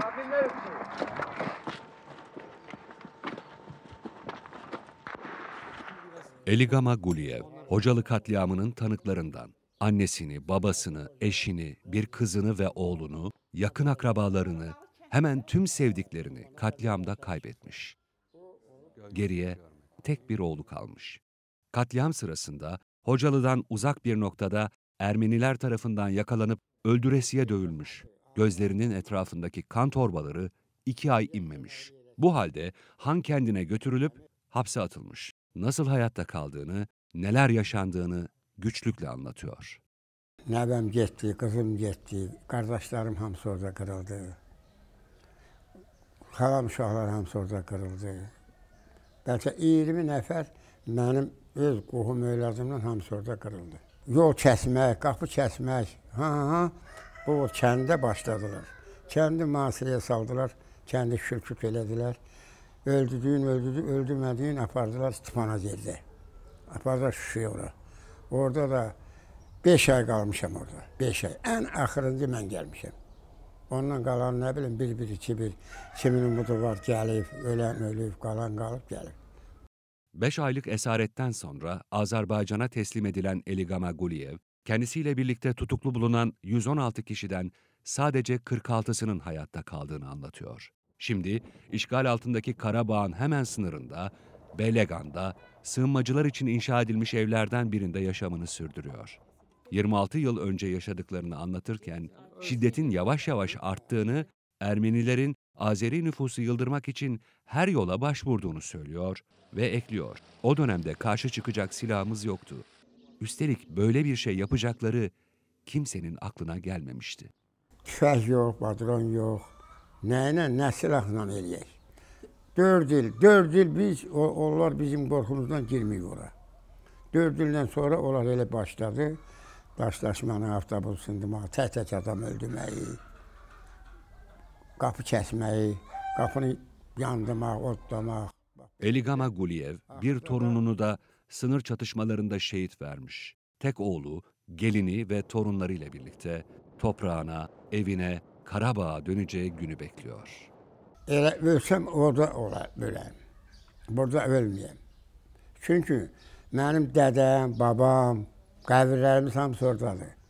Abi neresi? Eligama Guliyev, hocalı katliamının tanıklarından. Annesini, babasını, eşini, bir kızını ve oğlunu, yakın akrabalarını, hemen tüm sevdiklerini katliamda kaybetmiş. Geriye tek bir oğlu kalmış. Katliam sırasında Hocalı'dan uzak bir noktada Ermeniler tarafından yakalanıp öldüresiye dövülmüş. Gözlerinin etrafındaki kan torbaları iki ay inmemiş. Bu halde Han kendine götürülüp hapse atılmış. Nasıl hayatta kaldığını, neler yaşandığını güçlükle anlatıyor. Nebem getdi, kızım getdi, kardeşlerim hamısı orada kırıldı, Xalam uşaqlar hamısı orada qırıldı. Bəlkə 20 nəfər benim öz kohum öyrədimdən hamısı orada kırıldı. Yol kəsmək, kapı kəsmək, ha ha, bu kendi başladılar. Kendi masaya saldılar. Kendi şürkük elediler. Öldüdüğün öldüdü, öldürmediğin apardılar tıpana geldi. Apardılar şişeye oraya. Orada da beş ay kalmışım orada. Beş ay. En ahırıncı mən gelmişim. Ondan qalan nə bilim bir bir iki bir kiminin budu var gəlib, ölən ölüb, qalan qalıb gəlib. 5 aylık esaretten sonra Azerbaycan'a teslim edilen Eligama Guliyev, kendisiyle birlikte tutuklu bulunan 116 kişiden sadece 46'sının hayatta kaldığını anlatıyor. Şimdi işgal altındaki Karabağ'ın hemen sınırında, Belegan'da, sığınmacılar için inşa edilmiş evlerden birinde yaşamını sürdürüyor. 26 yıl önce yaşadıklarını anlatırken şiddetin yavaş yavaş arttığını, Ermenilerin Azeri nüfusu yıldırmak için her yola başvurduğunu söylüyor ve ekliyor. O dönemde karşı çıkacak silahımız yoktu. Üstelik böyle bir şey yapacakları kimsenin aklına gelmemişti. Tüfek yok, patron yok. Neyle, ne silahla eləyək? Dörd yıl, dörd yıl biz, o, onlar bizim korkumuzdan girmiyor ora. Dörd ildən sonra onlar elə başladı. Daşlaşmanı, avtobus sındırmağı, tək-tək adam öldürməyi, qapı kəsməyi, qapını yandırmaq, otlamaq. Eligama Guliyev bir torununu da sınır çatışmalarında şehit vermiş. Tek oğlu, gelini ve torunlarıyla birlikte toprağına, evine, Karabağ'a döneceği günü bekliyor. Eğer ölsem orada ola öləm. Burada ölməyəm. Çünkü benim dedem, babam, qəbirlərimiz hamısı oradadır.